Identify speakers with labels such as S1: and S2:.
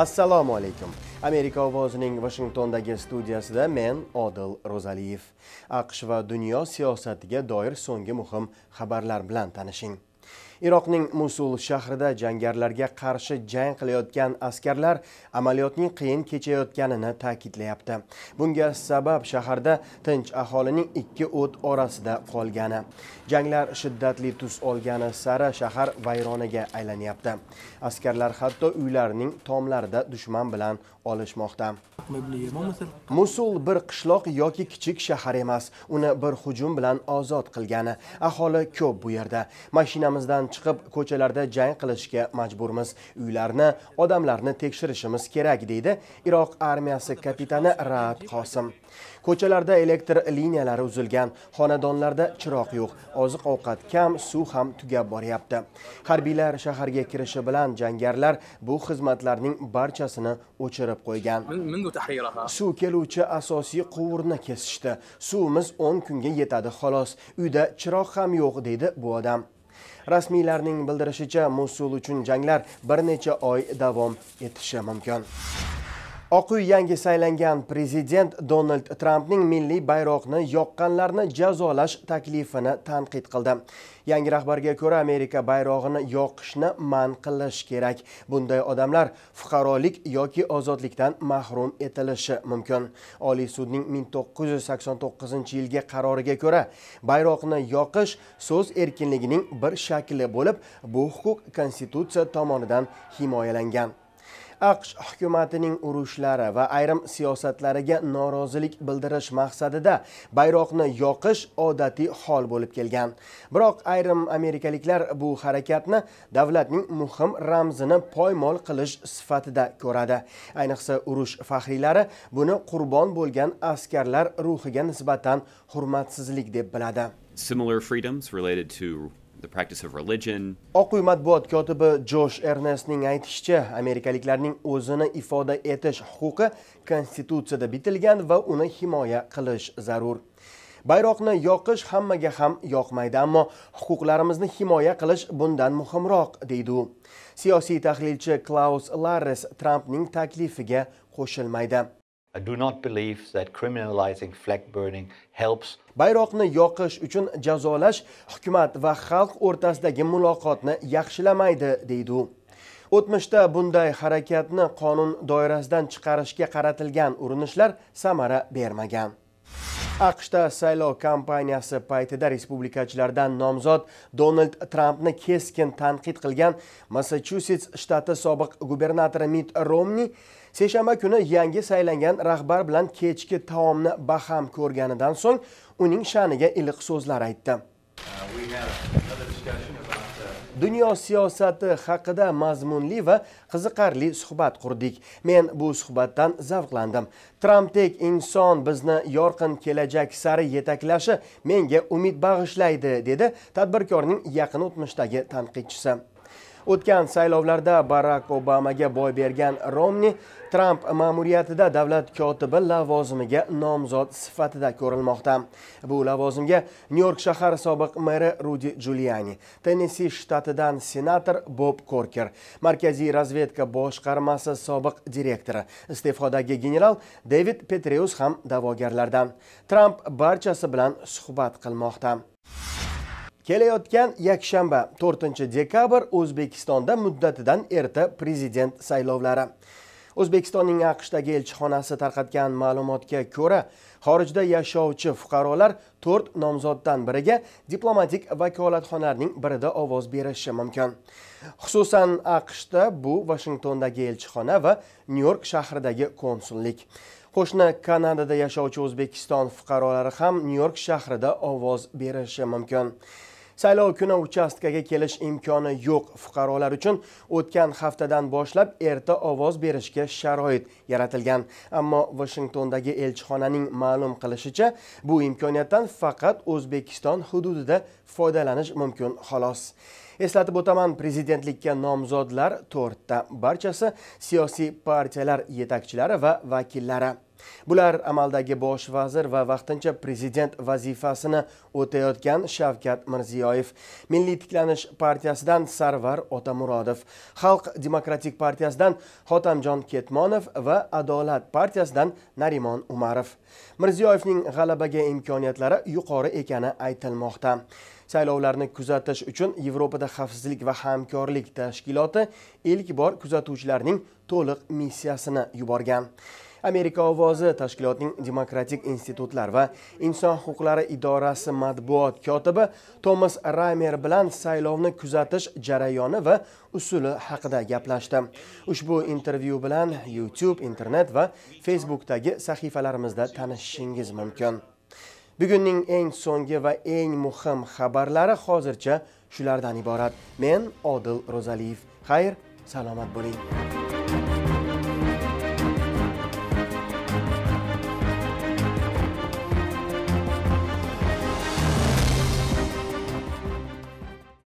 S1: assalomu alaykum amerika ovozining vashingtondagi studiyasida men odil ro'zaliyev aqsh va dunyo siyosatiga doir so'nggi muhim xabarlar bilan tanishing iroqning musul shahrida jangarilarga qarshi jang qilayotgan askarlar amaliyotning qiyin kechayotganini ta'kidlayapti bunga sabab shaharda tinch aholining ikki o't orasida qolgani janglar shiddatli tus olgani sari shahar vayronaga aylanyapti askarlar hatto uylarning tomlarida dushman bilan olishmoqda musul bir qishloq yoki kichik shahar emas uni bir hujum bilan ozod qilgani aholi ko'p bu yerda mashinamizdan chiqib ko'chalarda jang qilishga majburmiz uylarni odamlarni tekshirishimiz kerak deydi iroq armiyasi kapitani raat qosim ko'chalarda elektr liniyalari uzilgan xonadonlarda chiroq yo'q oziq ovqat kam suv ham tugab boryapti harbiylar shaharga kirishi bilan jangarilar bu xizmatlarning barchasini o'chirib qo'ygan suv keluvchi asosiy quvurni kesishdi suvimiz o'n kunga yetadi xolos uyda chiroq ham yo'q deydi bu odam rasmiylarning bildirishicha musul uchun janglar bir necha oy davom etishi mumkin oq uy yangi saylangan prezident donald trampning milliy bayroqni yoqqanlarni jazolash taklifini tanqid qildi yangi rahbarga ko'ra amerika bayrog'ini yoqishni man qilish kerak bunday odamlar fuqarolik yoki ozodlikdan mahrum etilishi mumkin oliy sudning 1989 yilgi qaroriga ko'ra bayroqni yoqish so'z erkinligining bir shakli bo'lib bu huquq konstitutsiya tomonidan himoyalangan aqsh hukumatining urushlari va ayrim siyosatlariga norozilik bildirish maqsadida bayroqni yoqish odatiy hol bo'lib kelgan biroq ayrim amerikaliklar bu harakatni davlatning muhim ramzini poymol qilish sifatida ko'radi ayniqsa urush faxriylari buni qurbon bo'lgan askarlar ruhiga nisbatan hurmatsizlik deb biladi similar freedoms related to the practice of religion. Oq uy matbuot kotibi Josh Ernestning aytishicha, amerikaliklarning o'zini ifoda etish huquqi konstitutsiyada bitilgan va uni himoya qilish zarur. Bayroqni yoqish hammaga ham yoqmaydi, ammo huquqlarimizni himoya qilish bundan muhimroq, deydi u. Siyosiy tahlilchi Klaus Larres Trampning taklifiga qo'shilmaydi. I do not believe that criminalizing flag burning helps. Bayroqni yoqish uchun jazolash hukumat va xalq o'rtasidagi muloqotni yaxshilamaydi deydi u. O'tmishda bunday harakatni qonun doirasidan chiqarishga qaratilgan urinishlar samara bermagan. AQShda saylov kampaniyasi paytida respublikachilardan nomzod Donald Trampni keskin tanqid qilgan Massachusets shtati sobiq gubernatori Mitt Romni seshanba kuni yangi saylangan rahbar bilan kechki taomni baham ko'rganidan so'ng uning sha'niga iliq so'zlar aytdi dunyo siyosati haqida mazmunli va qiziqarli suhbat qurdik men bu suhbatdan zavqlandim trampdek inson bizni yorqin kelajak sari yetaklashi menga umid bag'ishlaydi dedi tadbirkorning yaqin o'tmishdagi tanqidchisi o'tgan saylovlarda barak obamaga boy bergan romni tramp ma'muriyatida davlat kotibi lavozimiga nomzod sifatida ko'rilmoqda bu lavozimga nyu york shahar sobiq meri rudi juliani Tennessee shtatidan senator bob korker markaziy razvedka boshqarmasi sobiq direktori iste'fodagi general devid petreus ham da'vogarlardan tramp barchasi bilan suhbat qilmoqda kelayotgan yakshanba to'rtinchi dekabr o'zbekistonda muddatidan erta prezident saylovlari o'zbekistonning aqshdagi elchixonasi tarqatgan ma'lumotga ko'ra xorijda yashovchi fuqarolar to'rt nomzoddan biriga diplomatik vakolatxonalarning birida ovoz berishi mumkin xususan aqshda bu vashingtondagi elchixona va nyu york shahridagi konsullik qo'shni kanadada yashovchi o'zbekiston fuqarolari ham nyu york shahrida ovoz berishi mumkin saylov kuni uchastkaga kelish imkoni yo'q fuqarolar uchun o'tgan haftadan boshlab erta ovoz berishga sharoit yaratilgan ammo vashingtondagi elchixonaning ma'lum qilishicha bu imkoniyatdan faqat o'zbekiston hududida foydalanish mumkin xolos eslatib o'taman prezidentlikka nomzodlar to'rtta barchasi siyosiy partiyalar yetakchilari va vakillari bular amaldagi bosh vazir va vaqtincha prezident vazifasini o'tayotgan shavkat mirziyoyev milliy tiklanish partiyasidan sarvar otamurodov xalq demokratik partiyasidan xotamjon ketmonov va adolat partiyasidan narimon umarov mirziyoyevning g'alabaga imkoniyatlari yuqori ekani aytilmoqda saylovlarni kuzatish uchun yevropada xavfsizlik va hamkorlik tashkiloti ilk bor kuzatuvchilarning to'liq missiyasini yuborgan amerika ovozi tashkilotning demokratik institutlar va inson huquqlari idorasi matbuot kotibi tomas raymer bilan saylovni kuzatish jarayoni va usuli haqida gaplashdi ushbu intervyu bilan youtube internet va facebookdagi sahifalarimizda tanishishingiz mumkin bugunning eng so'nggi va eng muhim xabarlari hozircha shulardan iborat men odil ro'zaliyev xayr salomat bo'ling